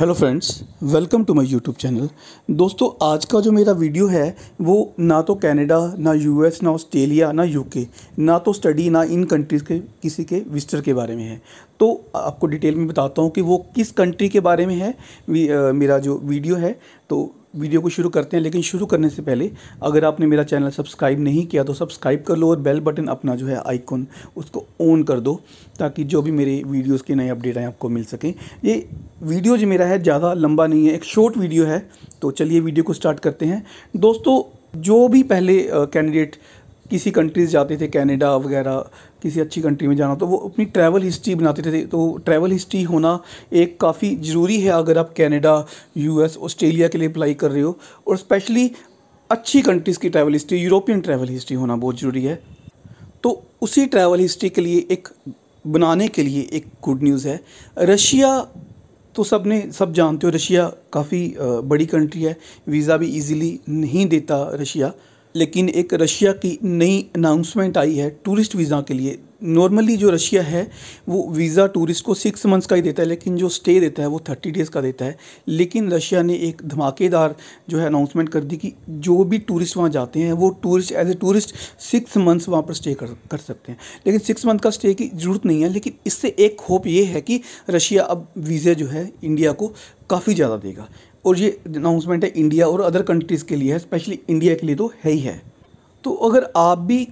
hello friends welcome to my YouTube channel दोस्तों आज का जो मेरा वीडियो है वो ना तो कनाडा ना यूएस ना ऑस्ट्रेलिया ना यूके ना तो स्टडी ना इन कंट्रीज़ के किसी के विजिटर के बारे में है तो आपको डिटेल में बताता हूँ कि वो किस कंट्री के बारे में है आ, मेरा जो वीडियो है तो वीडियो को शुरू करते हैं लेकिन शुरू करने से पहले अगर आपने मेरा चैनल सब्सक्राइब नहीं किया तो सब्सक्राइब कर लो और बेल बटन अपना जो है आइकॉन उसको ऑन कर दो ताकि जो भी मेरे वीडियोस के नए अपडेट आए आपको मिल सकें ये वीडियो जो मेरा है ज़्यादा लंबा नहीं है एक शॉर्ट वीडियो है तो चलिए वीडियो को स्टार्ट करते हैं दोस्तों जो भी पहले कैंडिडेट किसी कंट्रीज जाते थे कनाडा वगैरह किसी अच्छी कंट्री में जाना तो वो अपनी ट्रैवल हिस्ट्री बनाते थे तो ट्रैवल हिस्ट्री होना एक काफ़ी ज़रूरी है अगर आप कनाडा यूएस ऑस्ट्रेलिया के लिए अप्लाई कर रहे हो और स्पेशली अच्छी कंट्रीज़ की travel history European travel history होना बहुत ज़रूरी है तो उसी ट्रैवल हिस्ट्री के लिए एक बनाने के लिए एक गुड न्यूज़ है रशिया तो सब ने सब जानते हो रशिया काफ़ी बड़ी कंट्री है वीज़ा भी इजीली नहीं देता रशिया लेकिन एक रशिया की नई अनाउंसमेंट आई है टूरिस्ट वीज़ा के लिए नॉर्मली जो रशिया है वो वीज़ा टूरिस्ट को सिक्स मंथ्स का ही देता है लेकिन जो स्टे देता है वो थर्टी डेज़ का देता है लेकिन रशिया ने एक धमाकेदार जो है अनाउंसमेंट कर दी कि जो भी टूरिस्ट वहाँ जाते हैं वो tourist as a tourist six months वहाँ पर स्टे कर कर सकते हैं लेकिन सिक्स मंथ का स्टे की ज़रूरत नहीं है लेकिन इससे एक होप ये है कि रशिया अब वीज़े जो है इंडिया को काफ़ी ज़्यादा देगा और ये अनाउंसमेंट है इंडिया और अदर कंट्रीज़ के लिए है स्पेशली इंडिया के लिए तो है ही है तो अगर आप भी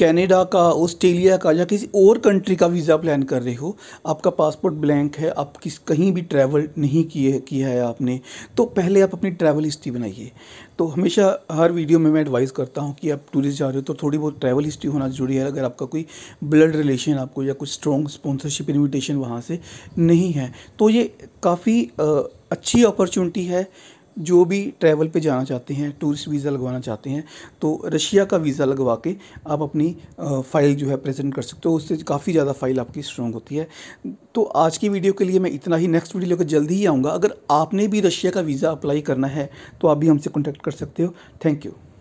कनाडा का ऑस्ट्रेलिया का या किसी और कंट्री का वीज़ा प्लान कर रहे हो आपका पासपोर्ट ब्लैंक है आप किस कहीं भी ट्रैवल नहीं किए किया है आपने तो पहले आप अपनी ट्रैवल हिस्ट्री बनाइए तो हमेशा हर वीडियो में मैं एडवाइस करता हूँ कि आप टूरिस्ट जा रहे हो तो थोड़ी बहुत ट्रैवल हिस्ट्री होना जरूरी है अगर आपका कोई ब्लड रिलेशन आपको या कुछ स्ट्रॉन्ग स्पॉन्सरशिप इन्विटेशन वहाँ से नहीं है तो ये काफ़ी अच्छी अपॉर्चुनिटी है जो भी ट्रैवल पे जाना चाहते हैं टूरिस्ट वीज़ा लगवाना चाहते हैं तो रशिया का वीज़ा लगवा के आप अपनी फ़ाइल जो है प्रेजेंट कर सकते हो उससे काफ़ी ज़्यादा फाइल आपकी स्ट्रॉन्ग होती है तो आज की वीडियो के लिए मैं इतना ही नेक्स्ट वीडियो लेकर जल्दी ही आऊँगा अगर आपने भी रशिया का वीज़ा अप्लाई करना है तो आप भी हमसे कॉन्टैक्ट कर सकते हो थैंक यू